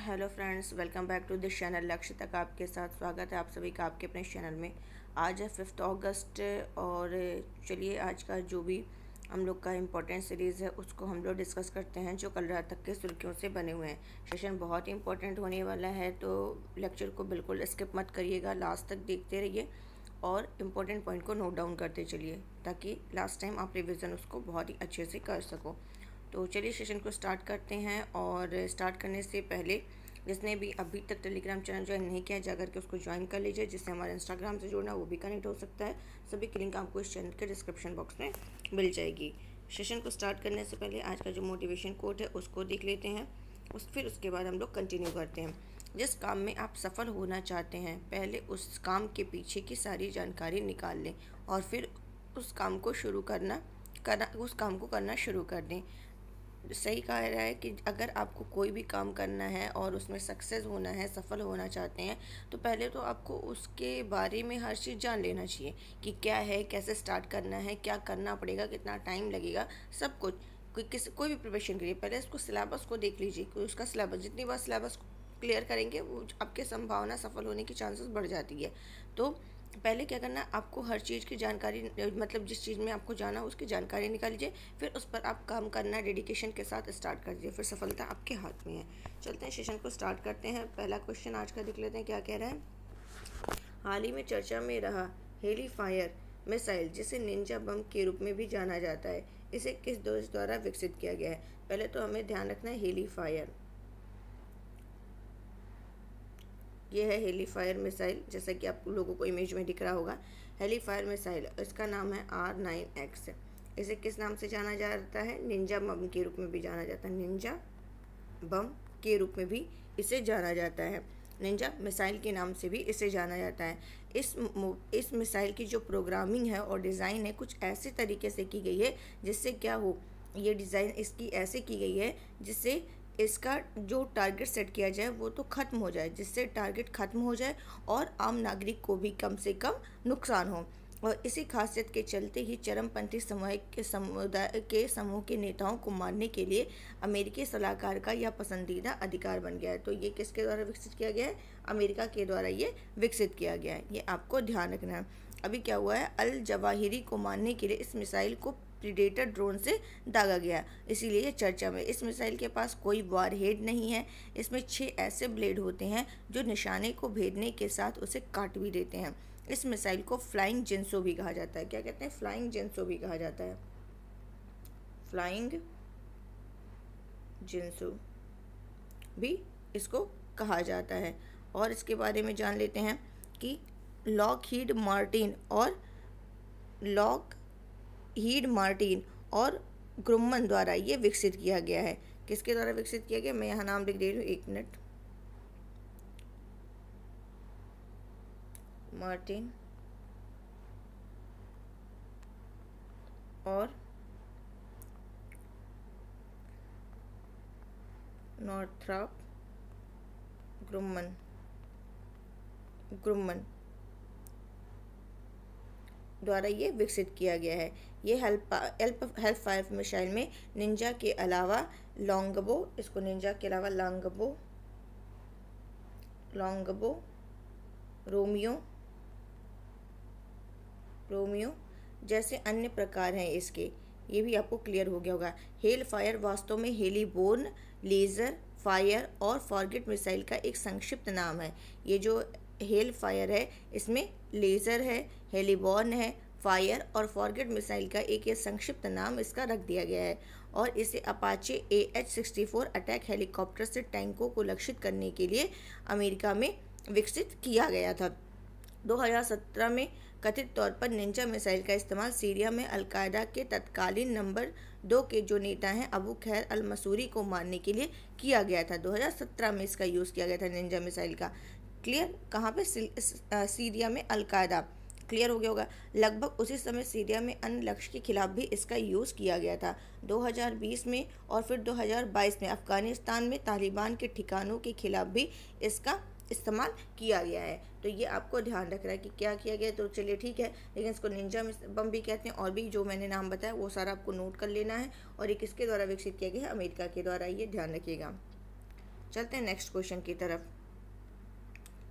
hello friends welcome back to this channel लक्ष्य तक आपके साथ स्वागत है आप सभी का आपके अपने चैनल में आज है फिफ्थ अगस्त और चलिए आज का जो भी हम लोग का इम्पोर्टेंट सीरीज़ है उसको हम लोग डिस्कस करते हैं जो कल रात तक के सुर्खियों से बने हुए हैं सेशन बहुत ही इंपॉर्टेंट होने वाला है तो लेक्चर को बिल्कुल स्किप मत करिएगा लास्ट तक देखते रहिए और इम्पोर्टेंट पॉइंट को नोट डाउन करते चलिए ताकि लास्ट टाइम आप रिविज़न उसको बहुत ही अच्छे से कर सको तो चलिए सेशन को स्टार्ट करते हैं और स्टार्ट करने से पहले जिसने भी अभी तक टेलीग्राम चैनल ज्वाइन नहीं किया जा करके उसको ज्वाइन कर लीजिए जिससे हमारे इंस्टाग्राम से जुड़ना वो भी कनेक्ट हो सकता है सभी की लिंक आपको इस चैनल के डिस्क्रिप्शन बॉक्स में मिल जाएगी सेशन को स्टार्ट करने से पहले आज का जो मोटिवेशन कोट है उसको देख लेते हैं उस फिर उसके बाद हम लोग कंटिन्यू करते हैं जिस काम में आप सफल होना चाहते हैं पहले उस काम के पीछे की सारी जानकारी निकाल लें और फिर उस काम को शुरू करना करना उस काम को करना शुरू कर दें सही कह रहा है कि अगर आपको कोई भी काम करना है और उसमें सक्सेस होना है सफल होना चाहते हैं तो पहले तो आपको उसके बारे में हर चीज़ जान लेना चाहिए कि क्या है कैसे स्टार्ट करना है क्या करना पड़ेगा कितना टाइम लगेगा सब कुछ कोई किस कोई भी प्रिपरेशन लिए पहले उसको सिलेबस को देख लीजिए कि उसका सिलेबस जितनी बार सिलेबस क्लियर करेंगे वो आपके संभावना सफल होने की चांसेस बढ़ जाती है तो पहले क्या करना है आपको हर चीज़ की जानकारी मतलब जिस चीज़ में आपको जाना उसकी जानकारी निकाल लीजिए फिर उस पर आप काम करना डेडिकेशन के साथ स्टार्ट कर दीजिए फिर सफलता आपके हाथ में है चलते हैं सेशन को स्टार्ट करते हैं पहला क्वेश्चन आज का देख लेते हैं क्या कह रहे हैं हाल ही में चर्चा में रहा हेली फायर मिसाइल जिसे निंजा बम के रूप में भी जाना जाता है इसे किस दोष द्वारा विकसित किया गया है पहले तो हमें ध्यान रखना है हेली फायर ये है हेली फायर मिसाइल जैसा कि आप लोगों को इमेज में दिख रहा होगा हेली फायर मिसाइल इसका नाम है आर नाइन एक्स इसे किस नाम से जाना जाता है निंजा बम के रूप में भी जाना जाता है निंजा बम के रूप में भी इसे जाना जाता है निंजा मिसाइल के नाम से भी इसे जाना जाता है इस इस मिसाइल की जो प्रोग्रामिंग है और डिज़ाइन है कुछ ऐसे तरीके से की गई है जिससे क्या हो ये डिज़ाइन इसकी ऐसे की गई है जिससे इसका जो टारगेट सेट किया जाए वो तो ख़त्म हो जाए जिससे टारगेट ख़त्म हो जाए और आम नागरिक को भी कम से कम नुकसान हो और इसी खासियत के चलते ही चरमपंथी समूह के समुदाय के समूह के नेताओं को मारने के लिए अमेरिकी सलाहकार का यह पसंदीदा अधिकार बन गया है तो ये किसके द्वारा विकसित किया गया है अमेरिका के द्वारा ये विकसित किया गया है ये आपको ध्यान रखना है अभी क्या हुआ है अल जवाहिरी को मारने के लिए इस मिसाइल को प्रीडेटर ड्रोन से दागा गया इसीलिए यह चर्चा में इस मिसाइल के पास कोई वार हेड नहीं है इसमें छः ऐसे ब्लेड होते हैं जो निशाने को भेदने के साथ उसे काट भी देते हैं इस मिसाइल को फ्लाइंग जेंसो भी कहा जाता है क्या कहते हैं फ्लाइंग जेंसो भी कहा जाता है फ्लाइंग जेंसो भी इसको कहा जाता है और इसके बारे में जान लेते हैं कि लॉक हीड मार्टिन और लॉक हीड मार्टिन और ग्रुमन द्वारा ये विकसित किया गया है किसके द्वारा विकसित किया गया मैं यहाँ नाम लिख दे रही हूँ एक मिनट मार्टिन और नॉर्थ्रॉप ग्रुमन ग्रुमन द्वारा ये विकसित किया गया है ये help Hellfire five missile में निंजा के अलावा लॉन्गबो इसको निंजा के अलावा लॉन्गबो लॉन्गबो रोमियो रोमियो जैसे अन्य प्रकार हैं इसके ये भी आपको क्लियर हो गया होगा हेल फायर वास्तव में हेलीबोर्न लेज़र फायर और फॉरगेट मिसाइल का एक संक्षिप्त नाम है ये जो हेल फायर है इसमें लेज़र है हेलीबॉर्न है फायर और फॉरगेट मिसाइल का एक ये संक्षिप्त नाम इसका रख दिया गया है और इसे Apache A H sixty four attack helicopter से टैंकों को लक्षित करने के लिए अमेरिका में विकसित किया गया था 2017 में कथित तौर पर निंजा मिसाइल का इस्तेमाल सीरिया में अलकायदा के तत्कालीन नंबर दो के जो नेता हैं अबू खैर अल मसूरी को मारने के लिए किया गया था 2017 में इसका यूज़ किया गया था निंजा मिसाइल का क्लियर कहाँ पे सीरिया में अलकायदा क्लियर हो गया होगा लगभग उसी समय सीरिया में अन्य लक्ष्य के खिलाफ भी इसका यूज़ किया गया था 2020 में और फिर 2022 में अफ़गानिस्तान में तालिबान के ठिकानों के खिलाफ भी इसका इस्तेमाल किया गया है तो ये आपको ध्यान रखना है कि क्या किया गया तो चलिए ठीक है लेकिन इसको निंजा बम भी कहते हैं और भी जो मैंने नाम बताया वो सारा आपको नोट कर लेना है और ये किसके द्वारा विकसित किया गया है अमेरिका के द्वारा ये ध्यान रखिएगा चलते हैं नेक्स्ट क्वेश्चन की तरफ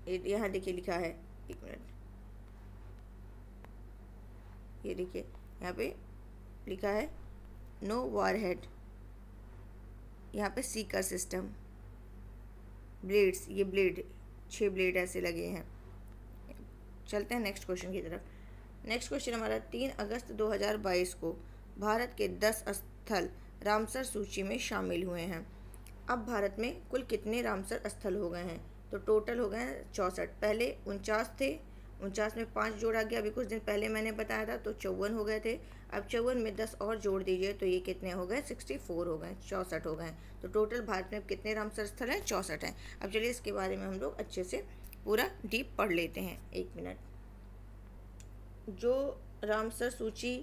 यहाँ देखिए लिखा है एक मिनट ये देखिए यहाँ पे लिखा है नो वार हेड यहाँ पे सीकर सिस्टम ब्लेड्स ये ब्लेड छः ब्लेड ऐसे लगे हैं चलते हैं नेक्स्ट क्वेश्चन की तरफ नेक्स्ट क्वेश्चन हमारा तीन अगस्त 2022 को भारत के दस स्थल रामसर सूची में शामिल हुए हैं अब भारत में कुल कितने रामसर स्थल हो गए हैं तो टोटल हो गए चौंसठ पहले उनचास थे उनचास में पाँच जोड़ा गया अभी कुछ दिन पहले मैंने बताया था तो चौवन हो गए थे अब चौवन में दस और जोड़ दीजिए तो ये कितने हो गए सिक्सटी फोर हो गए चौंसठ हो गए तो टोटल भारत में कितने रामसर स्थल हैं चौंसठ हैं अब चलिए इसके बारे में हम लोग अच्छे से पूरा डीप पढ़ लेते हैं एक मिनट जो रामसर सूची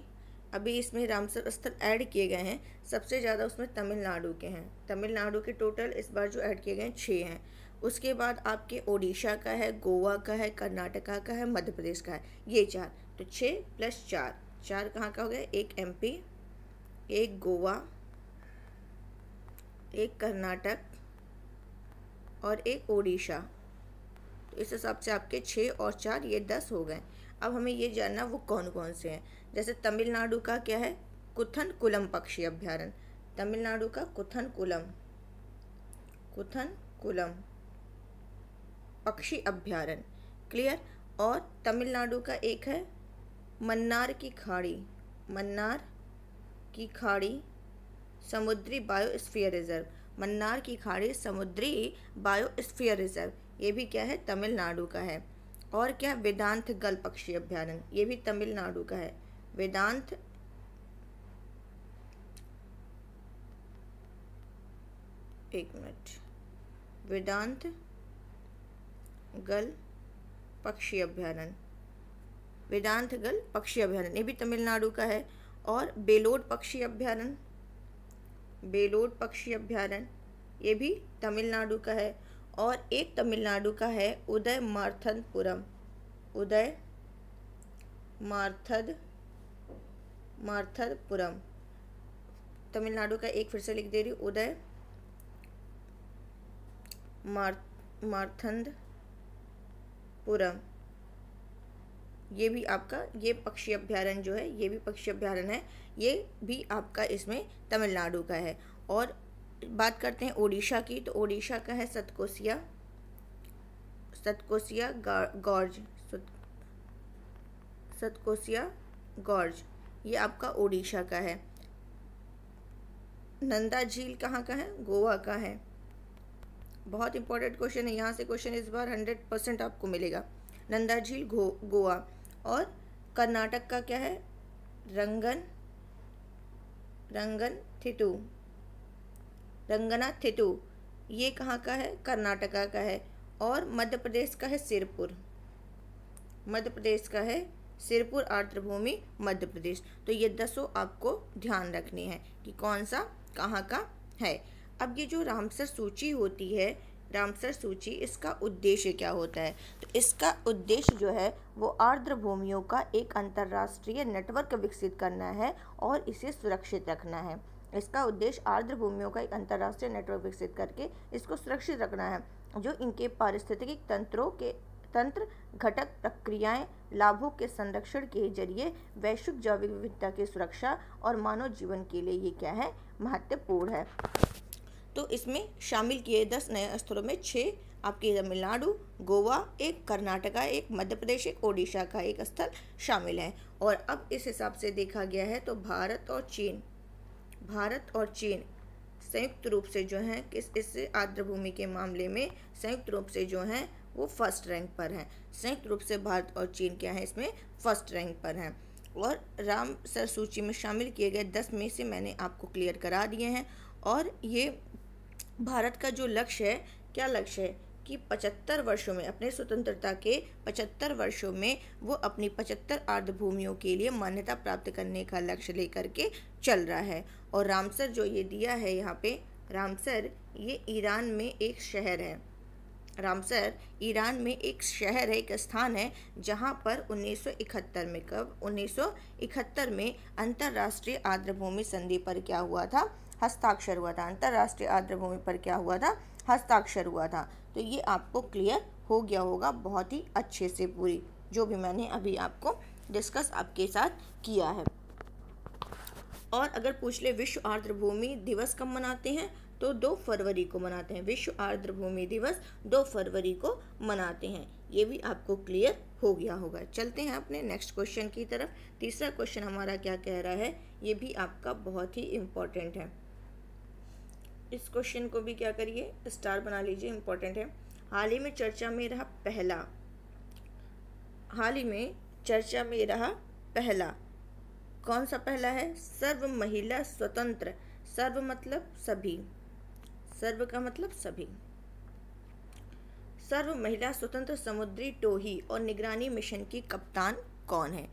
अभी इसमें रामसर स्थल ऐड किए गए हैं सबसे ज़्यादा उसमें तमिलनाडु के हैं तमिलनाडु के टोटल इस बार जो ऐड किए गए हैं छः हैं उसके बाद आपके ओडिशा का है गोवा का है कर्नाटका का है मध्य प्रदेश का है ये चार तो छः प्लस चार चार कहाँ का हो गया एक एमपी एक गोवा एक कर्नाटक और एक ओडिशा तो इस हिसाब से आपके छः और चार ये दस हो गए अब हमें ये जानना वो कौन कौन से हैं जैसे तमिलनाडु का क्या है कुथन कुलम पक्षी अभ्यारण्य तमिलनाडु का कुथन कुलम कुथन कुलम पक्षी अभ्यारण क्लियर और तमिलनाडु का एक है मन्नार की खाड़ी मन्नार की खाड़ी समुद्री बायोस्फीयर रिजर्व मन्नार की खाड़ी समुद्री बायोस्फीयर रिजर्व ये भी क्या है तमिलनाडु का है और क्या वेदांत गल पक्षी अभ्यारण्य ये भी तमिलनाडु का है वेदांत एक मिनट वेदांत गल पक्षी अभ्यारण वेदांत गल पक्षी अभ्यारण ये भी तमिलनाडु का है और बेलोड पक्षी अभ्यारण बेलोड पक्षी अभ्यारण ये भी तमिलनाडु का है और एक तमिलनाडु का है उदय मार्थनपुरम उदय मार्थद मार्थदपुरम तमिलनाडु का एक फिर से लिख दे रही उदय मार्थ मार्थंद पुरम ये भी आपका ये पक्षी अभ्यारण जो है ये भी पक्षी अभ्यारण है ये भी आपका इसमें तमिलनाडु का है और बात करते हैं ओडिशा की तो ओडिशा का है सतकोसिया सतकोसिया गॉर्ज सतकोसिया गॉर्ज ये आपका ओडिशा का है नंदा झील कहाँ का है गोवा का है बहुत इंपॉर्टेंट क्वेश्चन है यहाँ से क्वेश्चन इस बार हंड्रेड परसेंट आपको मिलेगा नंदा झील गो, गोवा और कर्नाटक का क्या है रंगन रंगन थिटू रंगना थिटू ये कहाँ का है कर्नाटका का है और मध्य प्रदेश का है सिरपुर मध्य प्रदेश का है सिरपुर आर्द्रभूमि मध्य प्रदेश तो ये दसों आपको ध्यान रखनी है कि कौन सा कहाँ का है अब ये जो रामसर सूची होती है रामसर सूची इसका उद्देश्य क्या होता है तो इसका उद्देश्य जो है वो आर्द्र भूमियों का एक अंतर्राष्ट्रीय नेटवर्क विकसित करना है और इसे सुरक्षित रखना है इसका उद्देश्य आर्द्र भूमियों का एक अंतर्राष्ट्रीय नेटवर्क विकसित करके इसको सुरक्षित रखना है जो इनके पारिस्थितिक तंत्रों के तंत्र घटक प्रक्रियाएं लाभों के संरक्षण के जरिए वैश्विक जैविक विविधता की सुरक्षा और मानव जीवन के लिए ये क्या है महत्वपूर्ण है तो इसमें शामिल किए दस नए स्थलों में छः आपके तमिलनाडु गोवा एक कर्नाटका एक मध्य प्रदेश एक ओडिशा का एक स्थल शामिल है और अब इस हिसाब से देखा गया है तो भारत और चीन भारत और चीन संयुक्त रूप से जो हैं किस इस आर्द्र भूमि के मामले में संयुक्त रूप से जो हैं वो फर्स्ट रैंक पर हैं संयुक्त रूप से भारत और चीन क्या है इसमें फर्स्ट रैंक पर हैं और राम सर सूची में शामिल किए गए दस में से मैंने आपको क्लियर करा दिए हैं और ये भारत का जो लक्ष्य है क्या लक्ष्य है कि 75 वर्षों में अपने स्वतंत्रता के 75 वर्षों में वो अपनी 75 आर्ध भूमियों के लिए मान्यता प्राप्त करने का लक्ष्य लेकर के चल रहा है और रामसर जो ये दिया है यहाँ पे रामसर ये ईरान में एक शहर है रामसर ईरान में एक शहर है एक स्थान है जहाँ पर 1971 में कब 1971 में अंतर्राष्ट्रीय आर्द्रभूमि संधि पर क्या हुआ था हस्ताक्षर हुआ था अंतर्राष्ट्रीय आर्द्रभूमि पर क्या हुआ था हस्ताक्षर हुआ था तो ये आपको क्लियर हो गया होगा बहुत ही अच्छे से पूरी जो भी मैंने अभी आपको डिस्कस आपके साथ किया है और अगर पूछ ले विश्व आर्द्रभूमि दिवस कब मनाते हैं तो दो फरवरी को मनाते हैं विश्व आर्द्रभूमि दिवस दो फरवरी को मनाते हैं ये भी आपको क्लियर हो गया होगा चलते हैं अपने नेक्स्ट क्वेश्चन की तरफ तीसरा क्वेश्चन हमारा क्या कह रहा है ये भी आपका बहुत ही इम्पोर्टेंट है इस क्वेश्चन को भी क्या करिए स्टार बना लीजिए इम्पोर्टेंट है हाल ही में चर्चा में रहा पहला हाल ही में चर्चा में रहा पहला कौन सा पहला है सर्व महिला स्वतंत्र सर्व मतलब सभी सर्व का मतलब सभी सर्व महिला स्वतंत्र समुद्री टोही और निगरानी मिशन की कप्तान कौन है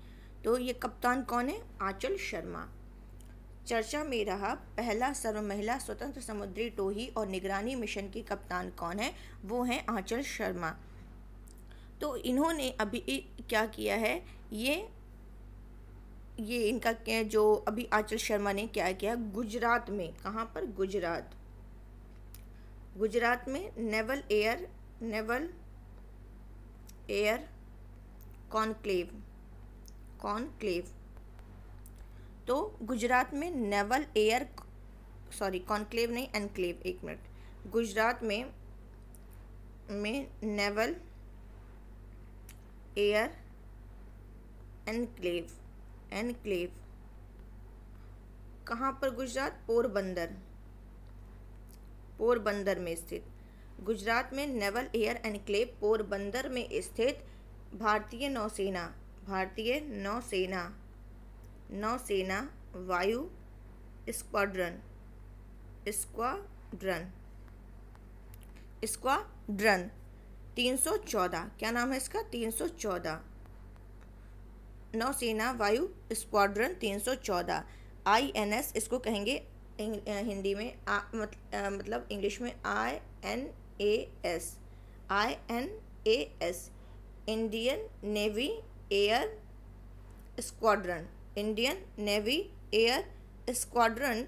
तो ये कप्तान कौन है आंचल शर्मा चर्चा में रहा पहला सर्व महिला स्वतंत्र समुद्री टोही और निगरानी मिशन की कप्तान कौन है वो हैं आंचल शर्मा तो इन्होंने अभी क्या किया है ये ये इनका जो अभी आंचल शर्मा ने क्या किया गुजरात में कहाँ पर गुजरात गुजरात में naval air naval air conclave conclave तो गुजरात में नेवल एयर सॉरी कॉन्क्लेव नहीं एनक्लेव एक मिनट गुजरात में में नेवल एयर एनक्लेव एनक्लेव कहाँ पर गुजरात पोरबंदर पोरबंदर में स्थित गुजरात में नेवल एयर एनक्लेव पोरबंदर में स्थित भारतीय नौसेना भारतीय नौसेना नौसेना वायु स्क्वाड्रन स्क्वाड्रन स्क्वाड्रन 314 क्या नाम है इसका 314 नौसेना वायु स्क्वाड्रन 314 आईएनएस इसको कहेंगे हिंदी में आ, मत, आ, मतलब इंग्लिश में I N A S I N A S Indian Navy air squadron Indian Navy air squadron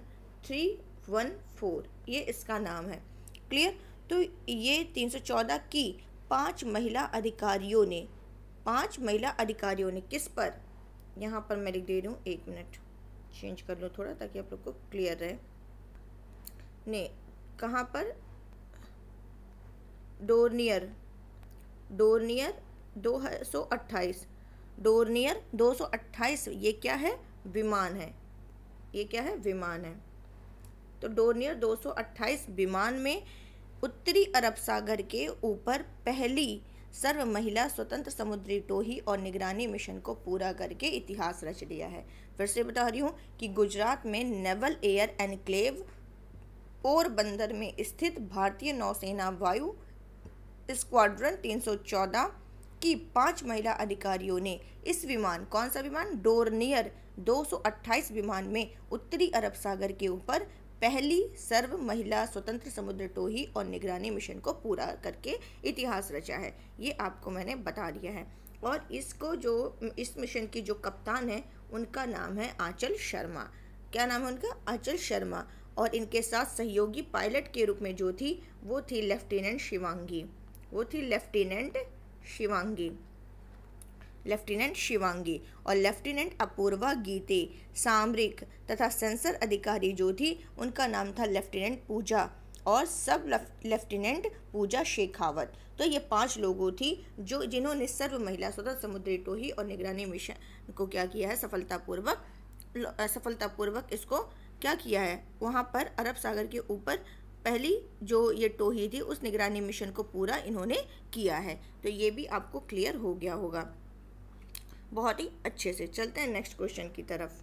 three one four ये इसका नाम है क्लियर तो ये तीन सौ चौदह की पांच महिला अधिकारियों ने पांच महिला अधिकारियों ने किस पर यहाँ पर मैं लिख दे रही हूँ एक मिनट चेंज कर लो थोड़ा ताकि आप लोग को क्लियर रहे ने कहाँ पर डोरनियर डोरनियर दो सौ अट्ठाईस डोरनियर 228 ये क्या है विमान है ये क्या है विमान है तो डोरनियर 228 विमान में उत्तरी अरब सागर के ऊपर पहली सर्व महिला स्वतंत्र समुद्री टोही और निगरानी मिशन को पूरा करके इतिहास रच लिया है फिर से बता रही हूँ कि गुजरात में नेवल एयर एनक्लेव पोरबंदर में स्थित भारतीय नौसेना वायु स्क्वाड्रन 314 कि पांच महिला अधिकारियों ने इस विमान कौन सा विमान डोरनियर 228 विमान में उत्तरी अरब सागर के ऊपर पहली सर्व महिला स्वतंत्र समुद्र टोही और निगरानी मिशन को पूरा करके इतिहास रचा है ये आपको मैंने बता दिया है और इसको जो इस मिशन की जो कप्तान है उनका नाम है आंचल शर्मा क्या नाम है उनका आंचल शर्मा और इनके साथ सहयोगी पायलट के रूप में जो थी वो थी लेफ्टिनेंट शिवांगी वो थी लेफ्टिनेंट शिवांगी लेफ्टिनेंट शिवांगी और लेफ्टिनेंट अपूर्वा गीते सामरिक तथा सेंसर अधिकारी जो थी उनका नाम था लेफ्टिनेंट पूजा और सब लेफ्टिनेंट पूजा शेखावत तो ये पांच लोगों थी जो जिन्होंने सर्व महिला स्वतंत्र समुद्री टोही और निगरानी मिशन को क्या किया है सफलतापूर्वक सफलतापूर्वक इसको क्या किया है वहाँ पर अरब सागर के ऊपर पहली जो ये टोही थी उस निगरानी मिशन को पूरा इन्होंने किया है तो ये भी आपको क्लियर हो गया होगा बहुत ही अच्छे से चलते हैं नेक्स्ट क्वेश्चन की तरफ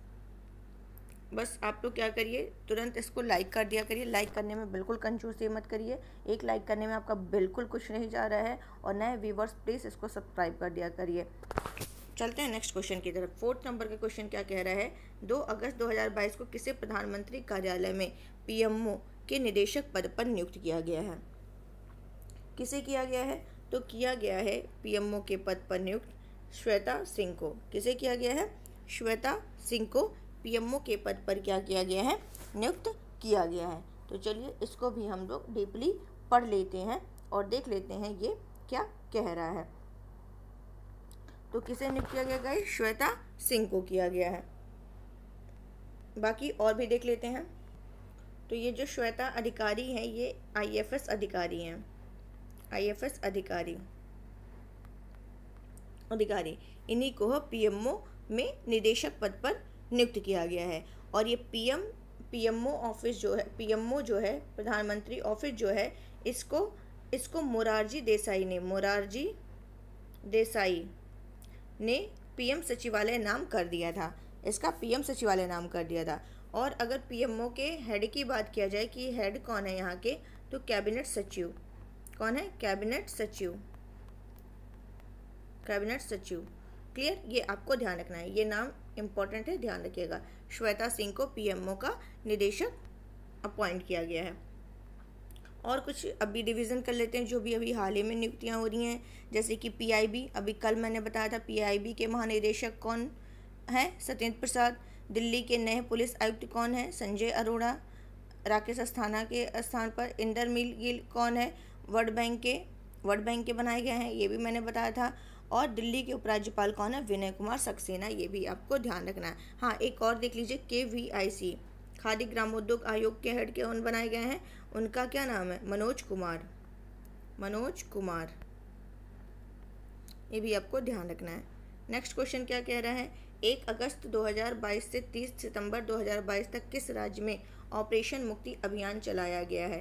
बस आप लोग तो क्या करिए तुरंत इसको लाइक कर दिया करिए लाइक करने में बिल्कुल कंजूसी मत करिए एक लाइक करने में आपका बिल्कुल कुछ नहीं जा रहा है और नए व्यूवर्स प्लीज़ इसको सब्सक्राइब कर दिया करिए चलते हैं नेक्स्ट क्वेश्चन की तरफ फोर्थ नंबर का क्वेश्चन क्या कह रहा है दो अगस्त 2022 को किसे प्रधानमंत्री कार्यालय में पीएमओ के निदेशक पद पर नियुक्त किया गया है किसे किया गया है तो किया गया है पीएमओ के पद पर नियुक्त श्वेता सिंह को किसे किया गया है श्वेता सिंह को पीएमओ के पद पर क्या किया गया है नियुक्त किया गया है तो चलिए इसको भी हम लोग डीपली पढ़ लेते हैं और देख लेते हैं ये क्या कह रहा है तो किसे नियुक्त किया गया गाइस श्वेता सिंह को किया गया है बाकी और भी देख लेते हैं तो ये जो श्वेता अधिकारी हैं ये आईएफएस अधिकारी हैं आईएफएस अधिकारी अधिकारी इन्हीं को पीएमओ में निदेशक पद पर नियुक्त किया गया है और ये पीएम पीएमओ ऑफिस जो है पीएमओ जो है प्रधानमंत्री ऑफिस जो है इसको इसको मोरारजी देसाई ने मोरारजी देसाई ने पीएम सचिवालय नाम कर दिया था इसका पीएम सचिवालय नाम कर दिया था और अगर पीएमओ के हेड की बात किया जाए कि हेड कौन है यहाँ के तो कैबिनेट सचिव कौन है कैबिनेट सचिव कैबिनेट सचिव क्लियर ये आपको ध्यान रखना है ये नाम इम्पोर्टेंट है ध्यान रखिएगा श्वेता सिंह को पीएमओ का निदेशक अपॉइंट किया गया है और कुछ अभी डिवीज़न कर लेते हैं जो भी अभी हाल ही में नियुक्तियाँ हो रही हैं जैसे कि पीआईबी अभी कल मैंने बताया था पीआईबी के महानिदेशक कौन है सत्येंद्र प्रसाद दिल्ली के नए पुलिस आयुक्त कौन हैं संजय अरोड़ा राकेश अस्थाना के स्थान पर इंदर मिल गिल कौन है वर्ल्ड बैंक के वर्ल्ड बैंक के बनाए गए हैं ये भी मैंने बताया था और दिल्ली के उपराज्यपाल कौन है विनय कुमार सक्सेना ये भी आपको ध्यान रखना है हाँ एक और देख लीजिए के वी आई सी खादी ग्रामोद्योग आयोग के हेड के बनाए गए हैं उनका क्या नाम है मनोज कुमार मनोज कुमार ये भी आपको ध्यान रखना है नेक्स्ट क्वेश्चन क्या कह रहा है एक अगस्त 2022 से 30 सितंबर 2022 तक किस राज्य में ऑपरेशन मुक्ति अभियान चलाया गया है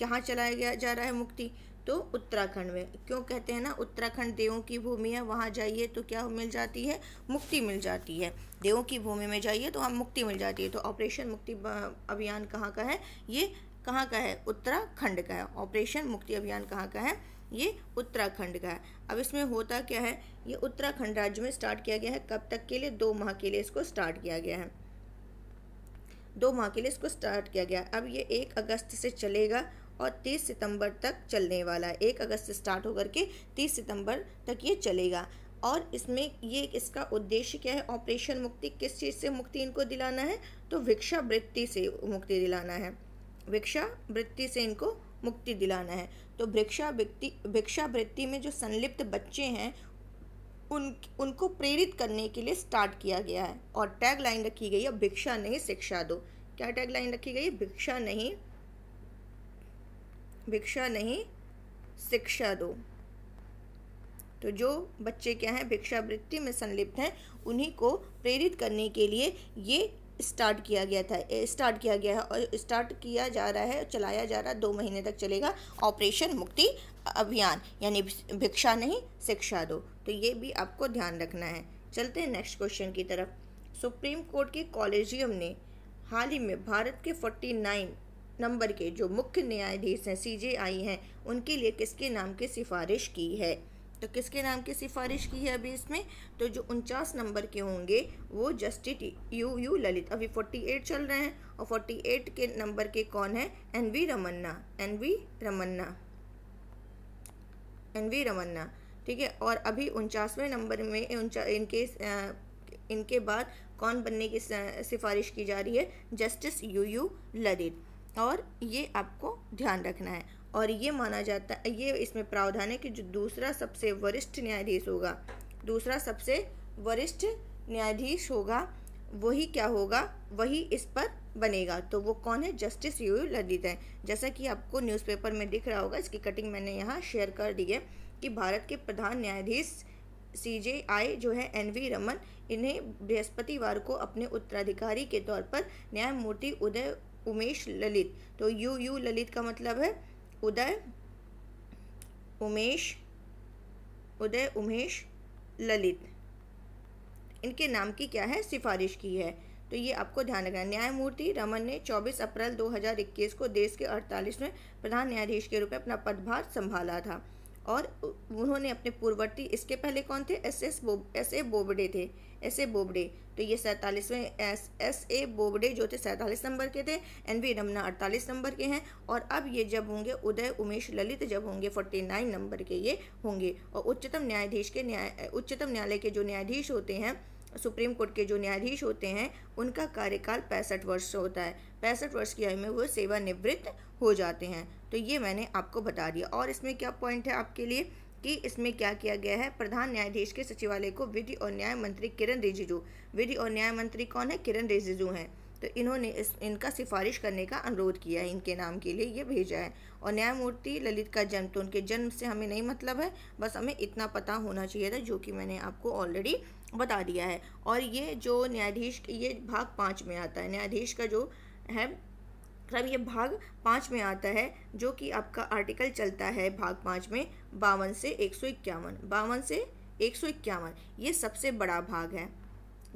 कहाँ चलाया गया जा रहा है मुक्ति तो उत्तराखंड में क्यों कहते हैं ना उत्तराखंड देवों की भूमि है वहाँ जाइए तो क्या मिल जाती है मुक्ति मिल जाती है देवों की भूमि में जाइए तो वहाँ मुक्ति मिल जाती है तो ऑपरेशन मुक्ति अभियान कहाँ का है ये कहाँ का है उत्तराखंड का है ऑपरेशन मुक्ति अभियान कहाँ का है ये उत्तराखंड का है अब इसमें होता क्या है ये उत्तराखंड राज्य में स्टार्ट किया गया है कब तक के लिए दो माह के लिए इसको स्टार्ट किया गया है दो माह के लिए इसको स्टार्ट किया गया अब ये एक अगस्त से चलेगा और तीस सितंबर तक चलने वाला है एक अगस्त से स्टार्ट होकर के तीस सितंबर तक ये चलेगा और इसमें ये इसका उद्देश्य क्या है ऑपरेशन मुक्ति किस चीज़ से मुक्ति इनको दिलाना है तो भिक्षावृत्ति से मुक्ति दिलाना है भिक्षावृत्ति से इनको मुक्ति दिलाना है तो भिक्षावृत्ति भिक्षावृत्ति में जो संलिप्त बच्चे हैं उन उनको प्रेरित करने के लिए स्टार्ट किया गया है और टैग लाइन रखी गई है भिक्षा नहीं शिक्षा दो क्या टैग लाइन रखी गई भिक्षा नहीं भिक्षा नहीं शिक्षा दो तो जो बच्चे क्या हैं भिक्षावृत्ति में संलिप्त हैं उन्हीं को प्रेरित करने के लिए ये स्टार्ट किया गया था स्टार्ट किया गया है और स्टार्ट किया जा रहा है चलाया जा रहा है दो महीने तक चलेगा ऑपरेशन मुक्ति अभियान यानी भिक्षा नहीं शिक्षा दो तो ये भी आपको ध्यान रखना है चलते हैं नेक्स्ट क्वेश्चन की तरफ सुप्रीम कोर्ट के कॉलेजियम ने हाल ही में भारत के फोर्टी नाइन नंबर के जो मुख्य न्यायाधीश हैं सी हैं उनके लिए किसके नाम की सिफारिश की है तो किसके नाम की सिफारिश की है अभी इसमें तो जो उनचास नंबर के होंगे वो जस्टिस यू यू ललित अभी फोर्टी एट चल रहे हैं और फोर्टी एट के नंबर के कौन है N V Ramanna N V Ramanna N V Ramanna ठीक है और अभी उनचासवें नंबर में इनके इनके बाद कौन बनने की सिफारिश की जा रही है जस्टिस यू यू ललित और ये आपको ध्यान रखना है और ये माना जाता है ये इसमें प्रावधान है कि जो दूसरा सबसे वरिष्ठ न्यायाधीश होगा दूसरा सबसे वरिष्ठ न्यायाधीश होगा वही क्या होगा वही इस पर बनेगा तो वो कौन है जस्टिस यू ललित है जैसा कि आपको न्यूज़पेपर में दिख रहा होगा इसकी कटिंग मैंने यहाँ शेयर कर दी है कि भारत के प्रधान न्यायाधीश सी जे आई जो है एन वी रमन इन्हें बृहस्पतिवार को अपने उत्तराधिकारी के तौर पर न्यायमूर्ति उदय उमेश ललित तो यू यू ललित का मतलब है उदय उमेश उदय उमेश ललित इनके नाम की क्या है सिफारिश की है तो ये आपको ध्यान रखना न्यायमूर्ति रमन ने 24 अप्रैल 2021 को देश के 48वें प्रधान न्यायाधीश के रूप में अपना पदभार संभाला था और उन्होंने अपने पूर्ववर्ती इसके पहले कौन थे एस एस बो एस ए बोबडे थे एस ए बोबडे तो ये सैंतालीसवें एस एस ए बोबडे जो थे सैंतालीस नंबर के थे एन वी रमना अड़तालीस नंबर के हैं और अब ये जब होंगे उदय उमेश ललित जब होंगे फोर्टी नाइन नंबर के ये होंगे और उच्चतम न्यायाधीश के न्याय उच्चतम न्यायालय के जो न्यायाधीश होते हैं सुप्रीम कोर्ट के जो न्यायाधीश होते हैं उनका कार्यकाल पैंसठ वर्ष होता है पैंसठ वर्ष की आयु में वो सेवानिवृत्त हो जाते हैं तो ये मैंने आपको बता दिया और इसमें क्या पॉइंट है आपके लिए कि इसमें क्या किया गया है प्रधान न्यायाधीश के सचिवालय को विधि और न्याय मंत्री किरण रिजिजू विधि और न्याय मंत्री कौन है किरण रिजिजू हैं तो इन्होंने इस इनका सिफारिश करने का अनुरोध किया है इनके नाम के लिए ये भेजा है और न्यायमूर्ति ललित का जन्म तो उनके जन्म से हमें नहीं मतलब है बस हमें इतना पता होना चाहिए था जो कि मैंने आपको ऑलरेडी बता दिया है और ये जो न्यायाधीश ये भाग पाँच में आता है न्यायाधीश का जो है मतलब ये भाग पाँच में आता है जो कि आपका आर्टिकल चलता है भाग पाँच में बावन से एक सौ इक्यावन बावन से एक सौ इक्यावन ये सबसे बड़ा भाग है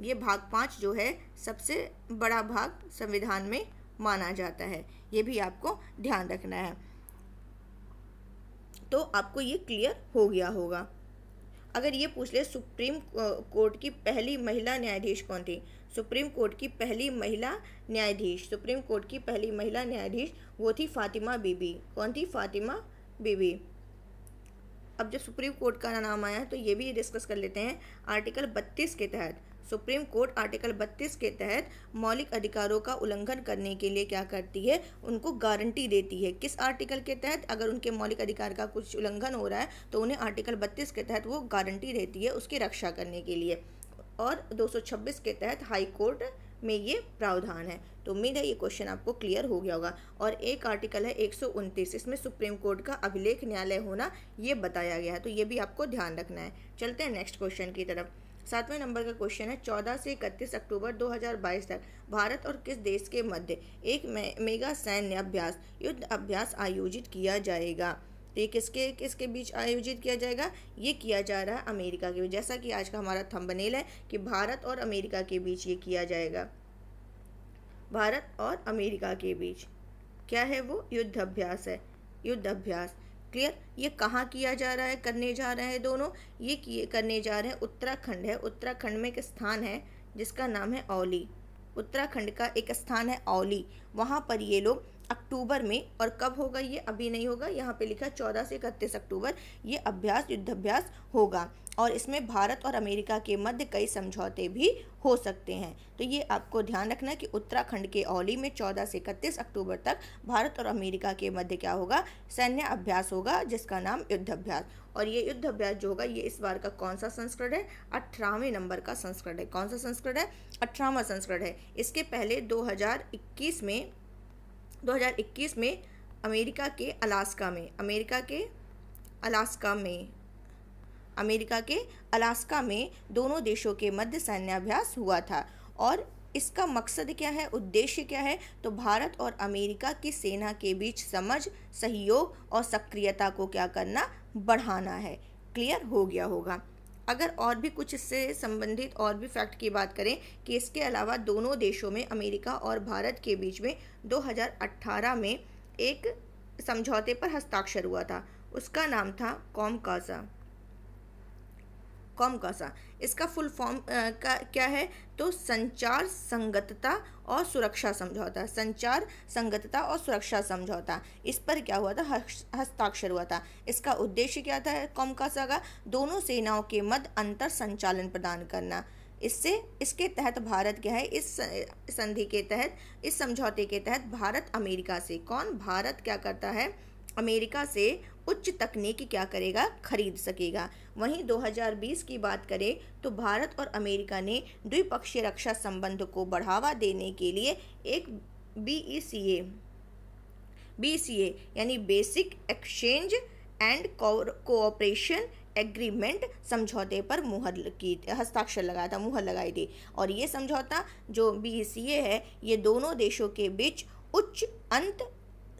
ये भाग पाँच जो है सबसे बड़ा भाग संविधान में माना जाता है ये भी आपको ध्यान रखना है तो आपको ये क्लियर हो गया होगा अगर ये पूछ ले सुप्रीम कोर्ट की पहली महिला न्यायाधीश कौन थी सुप्रीम कोर्ट की पहली महिला न्यायाधीश सुप्रीम कोर्ट की पहली महिला न्यायाधीश वो थी फातिमा बीबी कौन थी फातिमा बीबी अब जब सुप्रीम कोर्ट का नाम आया तो ये भी डिस्कस कर लेते हैं आर्टिकल बत्तीस के तहत सुप्रीम कोर्ट आर्टिकल 32 के तहत मौलिक अधिकारों का उल्लंघन करने के लिए क्या करती है उनको गारंटी देती है किस आर्टिकल के तहत अगर उनके मौलिक अधिकार का कुछ उल्लंघन हो रहा है तो उन्हें आर्टिकल 32 के तहत वो गारंटी देती है उसकी रक्षा करने के लिए और 226 के तहत हाई कोर्ट में ये प्रावधान है तो उम्मीद है ये क्वेश्चन आपको क्लियर हो गया होगा और एक आर्टिकल है एक इसमें सुप्रीम कोर्ट का अभिलेख न्यायालय होना ये बताया गया है तो ये भी आपको ध्यान रखना है चलते हैं नेक्स्ट क्वेश्चन की तरफ सातवें नंबर का क्वेश्चन है चौदह से इकतीस अक्टूबर 2022 तक भारत और किस देश के मध्य एक मे, मेगा सैन्य अभ्यास युद्ध अभ्यास आयोजित किया जाएगा तो ये किसके किसके बीच आयोजित किया जाएगा ये किया जा रहा है अमेरिका के बीच जैसा कि आज का हमारा थंबनेल है कि भारत और अमेरिका के बीच ये किया जाएगा भारत और अमेरिका के बीच क्या है वो युद्ध अभ्यास है युद्ध अभ्यास क्लियर ये कहाँ किया जा रहा है करने जा रहे हैं दोनों ये किए करने जा रहे हैं उत्तराखंड है उत्तराखंड में एक स्थान है जिसका नाम है औली उत्तराखंड का एक स्थान है औली वहाँ पर ये लोग अक्टूबर में और कब होगा ये अभी नहीं होगा यहाँ पे लिखा चौदह से इकतीस अक्टूबर ये अभ्यास युद्धाभ्यास होगा और इसमें भारत और अमेरिका के मध्य कई समझौते भी हो सकते हैं तो ये आपको ध्यान रखना कि उत्तराखंड के औली में 14 से 31 अक्टूबर तक भारत और अमेरिका के मध्य क्या होगा सैन्य अभ्यास होगा जिसका नाम युद्धाभ्यास और ये युद्धाभ्यास जो होगा ये इस बार का कौन सा संस्करण है अठारहवें नंबर का संस्करण है कौन सा संस्करण है अठारहवा संस्करण है इसके पहले 2021 में 2021 में अमेरिका के अलास्का में अमेरिका के अलास्का में अमेरिका के अलास्का में दोनों देशों के मध्य सैन्याभ्यास हुआ था और इसका मकसद क्या है उद्देश्य क्या है तो भारत और अमेरिका की सेना के बीच समझ सहयोग और सक्रियता को क्या करना बढ़ाना है क्लियर हो गया होगा अगर और भी कुछ इससे संबंधित और भी फैक्ट की बात करें कि इसके अलावा दोनों देशों में अमेरिका और भारत के बीच में 2018 में एक समझौते पर हस्ताक्षर हुआ था उसका नाम था कॉम काजा सा इसका फुल फॉर्म का क्या है तो संचार संगतता और सुरक्षा समझौता संचार संगतता और सुरक्षा समझौता इस पर क्या हुआ था हस्ताक्षर हुआ था इसका उद्देश्य क्या था कॉमकासा का दोनों सेनाओं के मध्य अंतर संचालन प्रदान करना इससे इसके तहत भारत क्या है इस संधि के तहत इस समझौते के तहत भारत अमेरिका से कौन भारत क्या करता है अमेरिका से उच्च तकनीक क्या करेगा खरीद सकेगा वहीं 2020 की बात करें तो भारत और अमेरिका ने द्विपक्षीय रक्षा संबंध को बढ़ावा देने के लिए एक बी बी e e यानी basic exchange and cooperation agreement समझौते पर मुहर की हस्ताक्षर लगाया था मुहर लगाई थी और ये समझौता जो बी e है ये दोनों देशों के बीच उच्च अंत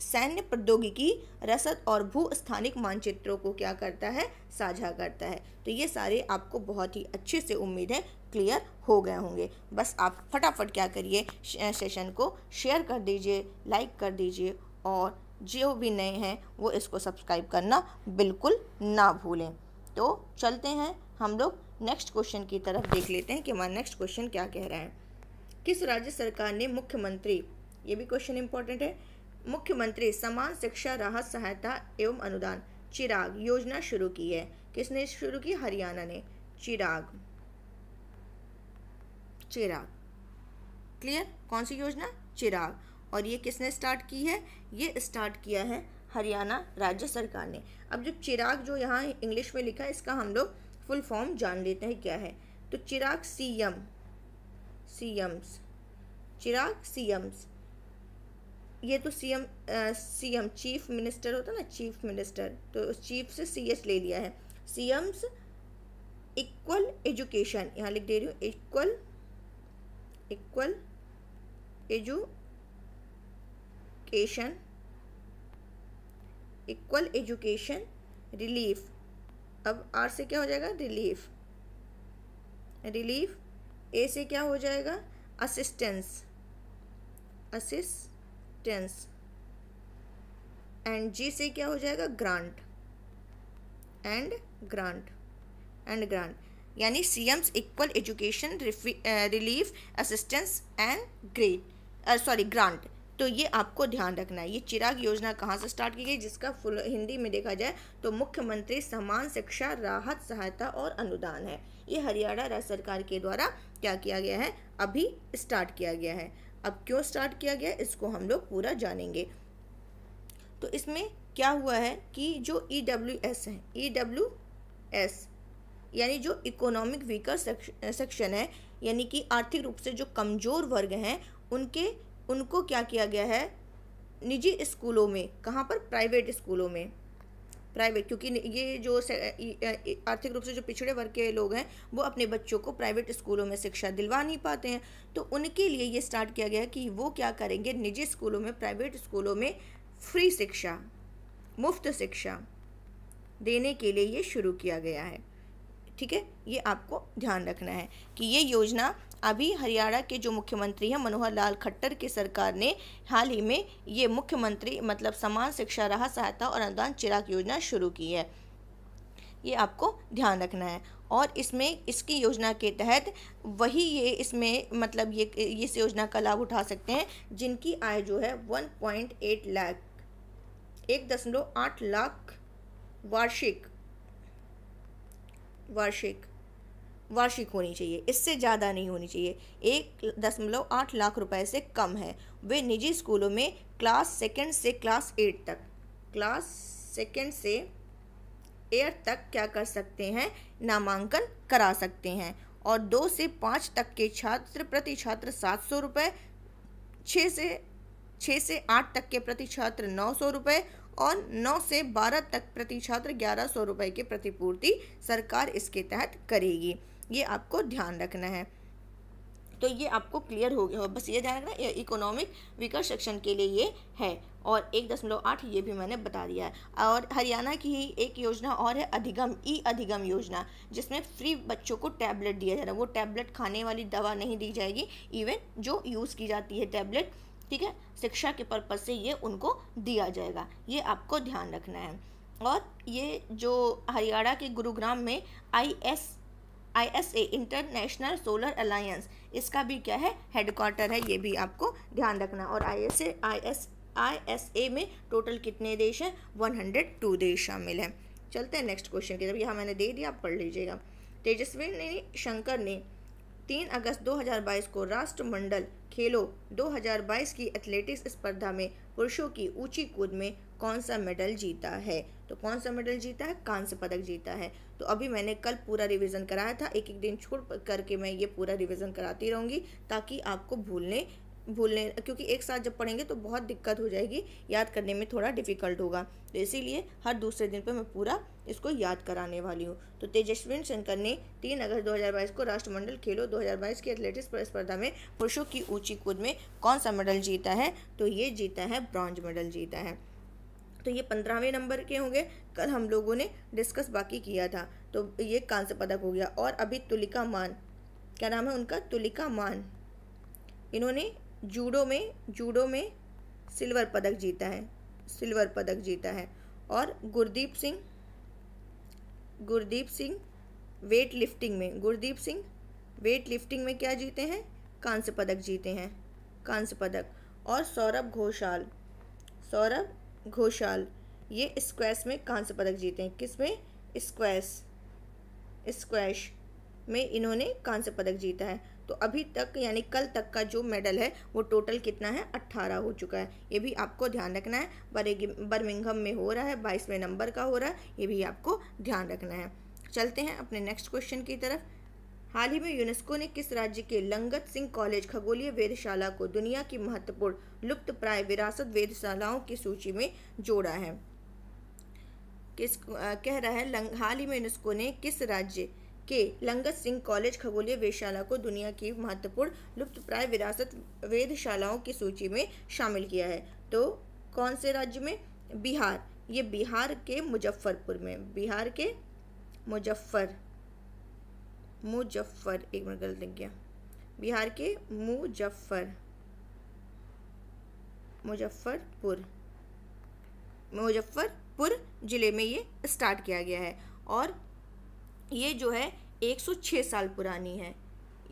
सैन्य प्रौद्योगिकी रसद और भू स्थानिक मानचित्रों को क्या करता है साझा करता है तो ये सारे आपको बहुत ही अच्छे से उम्मीद है क्लियर हो गए होंगे बस आप फटाफट क्या करिए सेशन को शेयर कर दीजिए लाइक कर दीजिए और जो भी नए हैं वो इसको सब्सक्राइब करना बिल्कुल ना भूलें तो चलते हैं हम लोग नेक्स्ट क्वेश्चन की तरफ देख लेते हैं कि हमारा नेक्स्ट क्वेश्चन क्या कह रहा है किस राज्य सरकार ने मुख्यमंत्री ये भी क्वेश्चन इंपॉर्टेंट है मुख्यमंत्री समान शिक्षा राहत सहायता एवं अनुदान चिराग योजना शुरू की है किसने शुरू की हरियाणा ने चिराग चिराग क्लियर कौन सी योजना चिराग और ये किसने स्टार्ट की है ये स्टार्ट किया है हरियाणा राज्य सरकार ने अब जो चिराग जो यहाँ इंग्लिश में लिखा है इसका हम लोग फुल फॉर्म जान लेते हैं क्या है तो Chirag CM CMs Chirag CMs ये तो सीएम सीएम चीफ मिनिस्टर होता है ना चीफ मिनिस्टर तो उस चीफ से सी एच ले लिया है सीएम्स इक्वल एजुकेशन यहाँ लिख दे रही हूँ equal equal education equal education relief अब आर से क्या हो जाएगा रिलीफ रिलीफ ए से क्या हो जाएगा assistance assistance and G से क्या हो जाएगा grant and grant and grant यानी C M S equal education relief assistance and great sorry grant तो ये आपको ध्यान रखना है ये चिराग योजना कहाँ से स्टार्ट की गई जिसका फुल हिंदी में देखा जाए तो मुख्यमंत्री समान शिक्षा राहत सहायता और अनुदान है ये हरियाणा राज्य सरकार के द्वारा क्या किया गया है अभी स्टार्ट किया गया है अब क्यों स्टार्ट किया गया इसको हम लोग पूरा जानेंगे तो इसमें क्या हुआ है कि जो ई डब्ल्यू एस है ई डब्ल्यू एस यानी जो इकोनॉमिक वीकर सेक्शन है यानी कि आर्थिक रूप से जो कमज़ोर वर्ग हैं उनके उनको क्या किया गया है निजी स्कूलों में कहाँ पर प्राइवेट स्कूलों में प्राइवेट क्योंकि ये जो आर्थिक रूप से जो पिछड़े वर्ग के लोग हैं वो अपने बच्चों को प्राइवेट स्कूलों में शिक्षा दिलवा नहीं पाते हैं तो उनके लिए ये स्टार्ट किया गया कि वो क्या करेंगे निजी स्कूलों में प्राइवेट स्कूलों में फ्री शिक्षा मुफ्त शिक्षा देने के लिए ये शुरू किया गया है ठीक है ये आपको ध्यान रखना है कि ये योजना अभी हरियाणा के जो मुख्यमंत्री हैं मनोहर लाल खट्टर की सरकार ने हाल ही में ये मुख्यमंत्री मतलब समान शिक्षा राहत सहायता और अनुदान चिराग योजना शुरू की है ये आपको ध्यान रखना है और इसमें इसकी योजना के तहत वही ये इसमें मतलब ये इस योजना का लाभ उठा सकते हैं जिनकी आय जो है वन पॉइंट एट लाख एक दशमलव आठ लाख वार्षिक वार्षिक वार्षिक होनी चाहिए इससे ज़्यादा नहीं होनी चाहिए एक दशमलव आठ लाख रुपए से कम है वे निजी स्कूलों में क्लास सेकेंड से क्लास एट तक क्लास सेकेंड से एट तक क्या कर सकते हैं नामांकन करा सकते हैं और दो से पाँच तक के छात्र प्रति छात्र सात सौ रुपये छः से छः से आठ तक के प्रति छात्र नौ सौ रुपये और नौ से बारह तक प्रति छात्र ग्यारह सौ रुपये की प्रतिपूर्ति सरकार इसके तहत करेगी ये आपको ध्यान रखना है तो ये आपको क्लियर हो गया हो बस ये ध्यान रखना इकोनॉमिक वीकर सेक्शन के लिए ये है और एक दशमलव आठ ये भी मैंने बता दिया है और हरियाणा की ही एक योजना और है अधिगम ई अधिगम योजना जिसमें फ्री बच्चों को टैबलेट दिया जा रहा है वो टैबलेट खाने वाली दवा नहीं दी जाएगी इवन जो यूज़ की जाती है टैबलेट ठीक है शिक्षा के पर्पज़ से ये उनको दिया जाएगा ये आपको ध्यान रखना है और ये जो हरियाणा के गुरुग्राम में I S ISA international solar alliance इसका भी क्या है हेडक्वार्टर है ये भी आपको ध्यान रखना और I S ISA S I S A में टोटल कितने देश हैं 102 देश शामिल हैं चलते हैं नेक्स्ट क्वेश्चन की तरफ यहाँ मैंने दे दिया आप पढ़ लीजिएगा तेजस्वी ने शंकर ने 3 अगस्त 2022 को राष्ट्रमंडल खेलो 2022 की एथलेटिक्स स्पर्धा में पुरुषों की ऊंची कूद में कौन सा मेडल जीता है तो कौन सा मेडल जीता है कांस्य पदक जीता है तो अभी मैंने कल पूरा रिवीजन कराया था एक एक दिन छोड़ करके मैं ये पूरा रिवीजन कराती रहूँगी ताकि आपको भूलने भूलने क्योंकि एक साथ जब पढ़ेंगे तो बहुत दिक्कत हो जाएगी याद करने में थोड़ा डिफिकल्ट होगा तो इसीलिए हर दूसरे दिन पर मैं पूरा इसको याद कराने वाली हूँ तो तेजस्वी शंकर ने तीन अगस्त 2022 को राष्ट्रमंडल खेलो 2022 की एथलेटिक्स प्रतिस्पर्धा में पुरुषों की ऊंची कूद में कौन सा मेडल जीता है तो ये जीता है ब्रॉन्ज मेडल जीता है तो ये पंद्रहवें नंबर के होंगे कल हम लोगों ने डिस्कस बाकी किया था तो ये कांस्य पदक हो गया और अभी तुलिका मान क्या नाम है उनका तुलिका मान इन्होंने जूडो में जूडो में सिल्वर पदक जीता है सिल्वर पदक जीता है और गुरदीप सिंह गुरदीप सिंह वेट लिफ्टिंग में गुरदीप सिंह वेट लिफ्टिंग में क्या जीते हैं कांस्य पदक जीते हैं कांस्य पदक और सौरभ घोषाल सौरभ घोषाल ये स्क्वैश में से पदक जीते हैं किस में स्क्वैश स्क्वैश में इन्होंने से पदक जीता है तो अभी तक यानी कल तक का जो मेडल है वो टोटल कितना है अट्ठारह हो चुका है ये भी आपको ध्यान रखना है बर्मिंघम में हो रहा है बाईसवें नंबर का हो रहा है ये भी आपको ध्यान रखना है चलते हैं अपने नेक्स्ट क्वेश्चन की तरफ हाल ही में यूनेस्को ने किस राज्य के लंगत सिंह कॉलेज खगोलीय वेधशाला को दुनिया की महत्वपूर्ण लुप्त प्राय विरासत वेधशालाओं की सूची में जोड़ा है किस आ, कह रहा है हाल ही में यूनेस्को ने किस राज्य के लंगत सिंह कॉलेज खगोलीय वेधशाला को दुनिया की महत्वपूर्ण लुप्त प्राय विरासत वेधशालाओं की सूची में शामिल किया है तो कौन से राज्य में बिहार ये बिहार के मुजफ्फरपुर में बिहार के मुजफ्फर मुजफ्फर एक मिनट गलत लग गया बिहार के मुजफ्फर मुजफ्फरपुर मुजफ्फरपुर ज़िले में ये स्टार्ट किया गया है और ये जो है 106 साल पुरानी है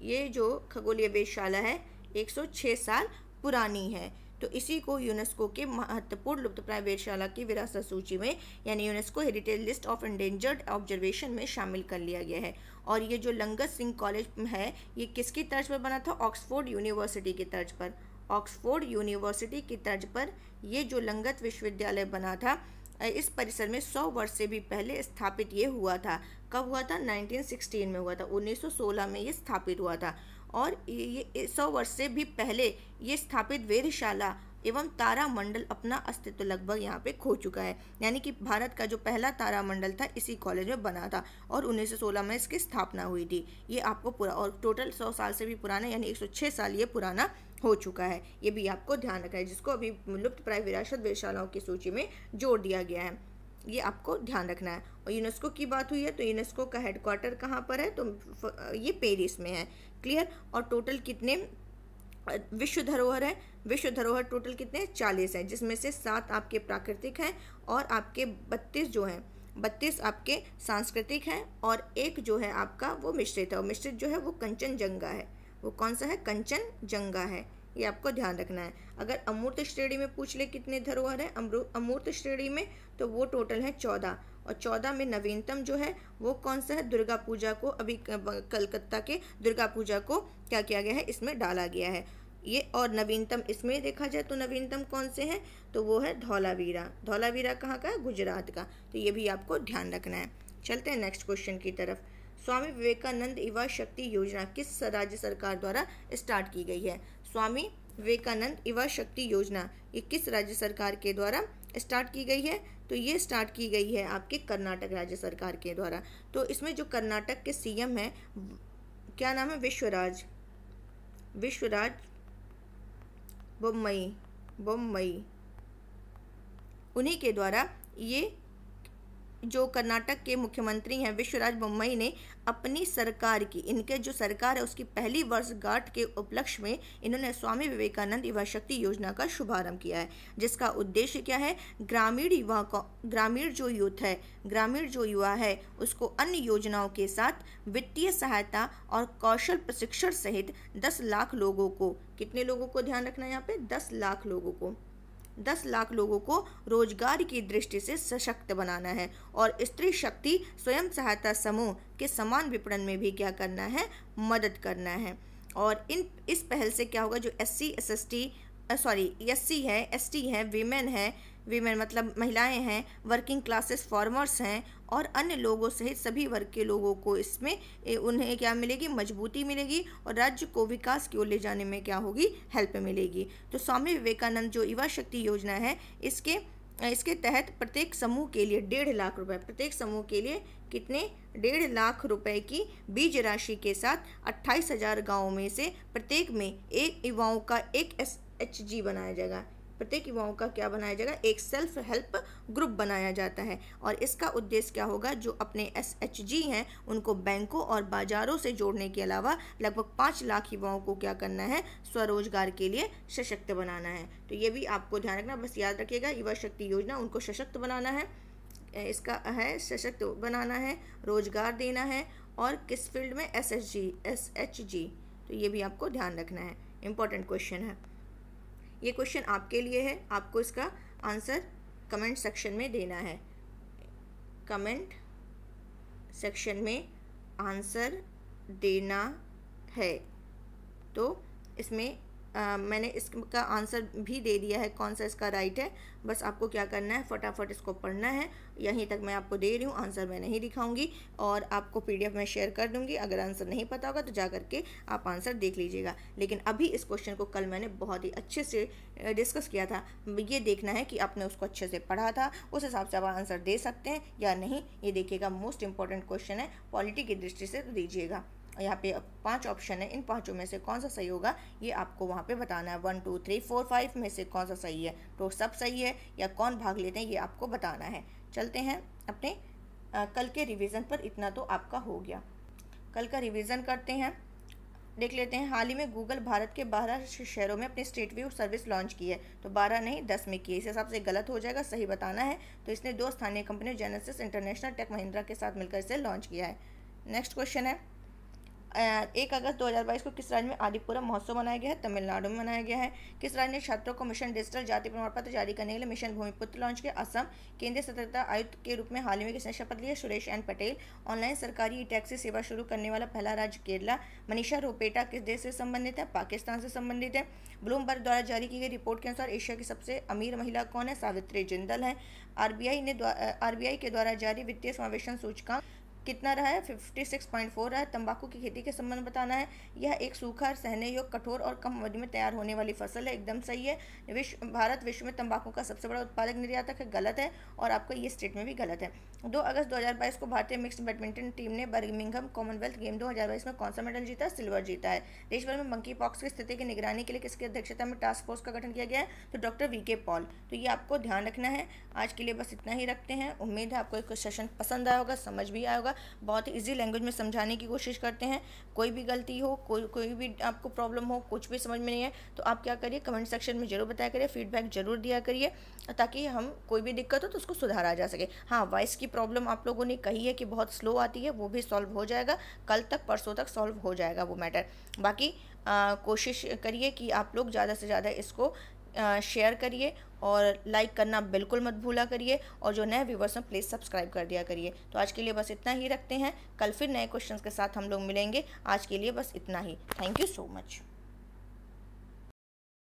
ये जो खगोलीय वेधशाला है 106 साल पुरानी है तो इसी को यूनेस्को के महत्वपूर्ण लुप्तप्राय वेधशाला की विरासत सूची में यानी UNESCO heritage list of endangered observation में शामिल कर लिया गया है और ये जो लंगत सिंह कॉलेज है ये किसकी तर्ज पर बना था ऑक्सफोर्ड यूनिवर्सिटी की तर्ज पर ऑक्सफोर्ड यूनिवर्सिटी की तर्ज पर ये जो लंगत विश्वविद्यालय बना था इस परिसर में 100 वर्ष से भी पहले स्थापित ये हुआ था कब हुआ था 1916 में हुआ था 1916 में ये स्थापित हुआ था और ये सौ वर्ष से भी पहले ये स्थापित वेधशाला एवं तारामंडल अपना अस्तित्व लगभग यहाँ पे खो चुका है यानी कि भारत का जो पहला तारामंडल था इसी कॉलेज में बना था और 1916 में इसकी स्थापना हुई थी ये आपको पूरा और टोटल 100 साल से भी पुराना यानी 106 साल ये पुराना हो चुका है ये भी आपको ध्यान रखना है जिसको अभी लुप्त प्राय विरासत वेशालाओं की सूची में जोड़ दिया गया है ये आपको ध्यान रखना है और यूनेस्को की बात हुई है तो यूनेस्को का हेडक्वार्टर कहाँ पर है तो ये पेरिस में है क्लियर और टोटल कितने विश्व धरोहर है विश्व धरोहर टोटल कितने चालीस हैं जिसमें से सात आपके प्राकृतिक हैं और आपके बत्तीस जो हैं बत्तीस आपके सांस्कृतिक हैं और एक जो है आपका वो मिश्रित है और मिश्रित जो है वो कंचनजंगा है वो कौन सा है कंचन जंगा है ये आपको ध्यान रखना है अगर अमूर्त श्रेणी में पूछ ले कितने धरोहर हैं अमूर्त श्रेणी में तो वो टोटल है चौदह और चौदह में नवीनतम जो है वो कौन सा है दुर्गा पूजा को अभी कलकत्ता के दुर्गा पूजा को क्या किया गया है इसमें डाला गया है ये और नवीनतम इसमें देखा जाए तो नवीनतम कौन से हैं तो वो है धौलावीरा धौलावीरा कहाँ का है गुजरात का तो ये भी आपको ध्यान रखना है चलते हैं नेक्स्ट क्वेश्चन की तरफ स्वामी विवेकानंद युवा शक्ति योजना किस राज्य सरकार द्वारा स्टार्ट की गई है स्वामी विवेकानंद युवा शक्ति योजना ये किस राज्य सरकार के द्वारा स्टार्ट की गई है तो ये स्टार्ट की गई है आपके कर्नाटक राज्य सरकार के द्वारा तो इसमें जो कर्नाटक के सीएम हैं क्या नाम है विश्वराज विश्वराज बम्बई बम्बई उन्हीं के द्वारा ये जो कर्नाटक के मुख्यमंत्री हैं विश्वराज बोम्मई ने अपनी सरकार की इनके जो सरकार है उसकी पहली वर्षगांठ के उपलक्ष्य में इन्होंने स्वामी विवेकानंद युवा शक्ति योजना का शुभारंभ किया है जिसका उद्देश्य क्या है ग्रामीण युवा को ग्रामीण जो यूथ है ग्रामीण जो युवा है उसको अन्य योजनाओं के साथ वित्तीय सहायता और कौशल प्रशिक्षण सहित दस लाख लोगों को कितने लोगों को ध्यान रखना है यहाँ पे दस लाख लोगों को दस लाख लोगों को रोजगार की दृष्टि से सशक्त बनाना है और स्त्री शक्ति स्वयं सहायता समूह के समान विपणन में भी क्या करना है मदद करना है और इन इस पहल से क्या होगा जो S C S S T sorry S C है एस टी है वीमेन है वीमेन मतलब महिलाएं हैं वर्किंग क्लासेस फार्मर्स हैं और अन्य लोगों सहित सभी वर्ग के लोगों को इसमें उन्हें क्या मिलेगी मजबूती मिलेगी और राज्य को विकास की ओर ले जाने में क्या होगी हेल्प मिलेगी तो स्वामी विवेकानंद जो युवा शक्ति योजना है इसके इसके तहत प्रत्येक समूह के लिए डेढ़ लाख रुपए प्रत्येक समूह के लिए कितने डेढ़ लाख रुपए की बीज राशि के साथ अट्ठाईस हजार गाँव में से प्रत्येक में एक युवाओं का एक एस एच जी बनाया जाएगा प्रत्येक युवाओं का क्या बनाया जाएगा एक सेल्फ हेल्प ग्रुप बनाया जाता है और इसका उद्देश्य क्या होगा जो अपने एस एच जी हैं उनको बैंकों और बाजारों से जोड़ने के अलावा लगभग पाँच लाख युवाओं को क्या करना है स्वरोजगार के लिए सशक्त बनाना है तो ये भी आपको ध्यान रखना बस याद रखिएगा युवा शक्ति योजना उनको सशक्त बनाना है इसका है सशक्त बनाना है रोजगार देना है और किस फील्ड में S S G S H G तो ये भी आपको ध्यान रखना है इम्पोर्टेंट क्वेश्चन है ये क्वेश्चन आपके लिए है आपको इसका आंसर कमेंट सेक्शन में देना है कमेंट सेक्शन में आंसर देना है तो इसमें आ, मैंने इसका आंसर भी दे दिया है कौन सा इसका राइट है बस आपको क्या करना है फटाफट इसको पढ़ना है यहीं तक मैं आपको दे रही हूँ आंसर मैं नहीं दिखाऊंगी और आपको पीडीएफ में शेयर कर दूंगी अगर आंसर नहीं पता होगा तो जा करके आप आंसर देख लीजिएगा लेकिन अभी इस क्वेश्चन को कल मैंने बहुत ही अच्छे से डिस्कस किया था ये देखना है कि आपने उसको अच्छे से पढ़ा था उस हिसाब से आप आंसर दे सकते हैं या नहीं ये देखिएगा मोस्ट इंपॉर्टेंट क्वेश्चन है पॉलिटी की दृष्टि से तो दीजिएगा यहाँ पे पांच ऑप्शन है इन पांचों में से कौन सा सही होगा ये आपको वहाँ पे बताना है one two three four five में से कौन सा सही है तो सब सही है या कौन भाग लेते हैं ये आपको बताना है चलते हैं अपने आ, कल के रिविज़न पर इतना तो आपका हो गया कल का रिविज़न करते हैं देख लेते हैं हाल ही में गूगल भारत के बारह शहरों में अपनी स्ट्रीट व्यू सर्विस लॉन्च की है तो बारह नहीं दस में की है इस हिसाब से गलत हो जाएगा सही बताना है तो इसने दो स्थानीय company Genesis International Tech Mahindra के साथ मिलकर इसे लॉन्च किया है नेक्स्ट क्वेश्चन है एक अगस्त 2022 को किस राज्य में आदिपुरम महोत्सव मनाया गया है तमिलनाडु में मनाया गया है किस राज्य ने छात्रों को मिशन डिजिटल जाति प्रमाण पत्र जारी करने के लिए मिशन भूमिपुत्र लॉन्च किया असम केंद्रीय सतर्कता आयुक्त के रूप में हाल ही में किसने शपथ लिया सुरेश एन पटेल ऑनलाइन सरकारी ई टैक्सी सेवा शुरू करने वाला पहला राज्य केरला मनीषा रोपेटा किस देश से संबंधित है पाकिस्तान से संबंधित है ब्लूमबर्ग द्वारा जारी की गई रिपोर्ट के अनुसार एशिया की सबसे अमीर महिला कौन है सावित्री जिंदल है आरबीआई ने आरबीआई के द्वारा जारी वित्तीय समावेशन सूचकांक कितना रहा है 56.4 रहा है तंबाकू की खेती के संबंध बताना है यह एक सूखा सहने योग कठोर और कम अवधि में तैयार होने वाली फसल है एकदम सही है विश्व भारत विश्व में तंबाकू का सबसे बड़ा उत्पादक निर्यातक है गलत है और आपका ये स्टेटमेंट भी गलत है दो अगस्त दो को भारतीय मिक्स बैडमिंटन टीम ने बर्मिंगम कॉमनवेल्थ गेम दो में कौन सा मेडल जीता सिल्वर जीता है देश भर में मंकी पॉक्स की स्थिति की निगरानी के लिए किसकी अध्यक्षता में टास्क फोर्स का गठन किया गया है तो डॉक्टर वी पॉल तो ये आपको ध्यान रखना है आज के लिए बस इतना ही रखते हैं उम्मीद है आपको एक सेशन पसंद आया होगा समझ भी आया होगा बहुत ईजी लैंग्वेज में समझाने की कोशिश करते हैं कोई भी गलती हो को, कोई भी आपको प्रॉब्लम हो कुछ भी समझ में नहीं है तो आप क्या करिए कमेंट सेक्शन में जरूर बताया करिए फीडबैक जरूर दिया करिए ताकि हम कोई भी दिक्कत हो तो उसको सुधारा जा सके हाँ वॉइस की प्रॉब्लम आप लोगों ने कही है कि बहुत स्लो आती है वो भी सॉल्व हो जाएगा कल तक परसों तक सॉल्व हो जाएगा वो मैटर बाकी आ, कोशिश करिए कि आप लोग ज़्यादा से ज़्यादा इसको शेयर करिए और लाइक करना बिल्कुल मत भूला करिए और जो नए व्यूवर्स हैं प्लीज़ सब्सक्राइब कर दिया करिए तो आज के लिए बस इतना ही रखते हैं कल फिर नए क्वेश्चंस के साथ हम लोग मिलेंगे आज के लिए बस इतना ही थैंक यू सो मच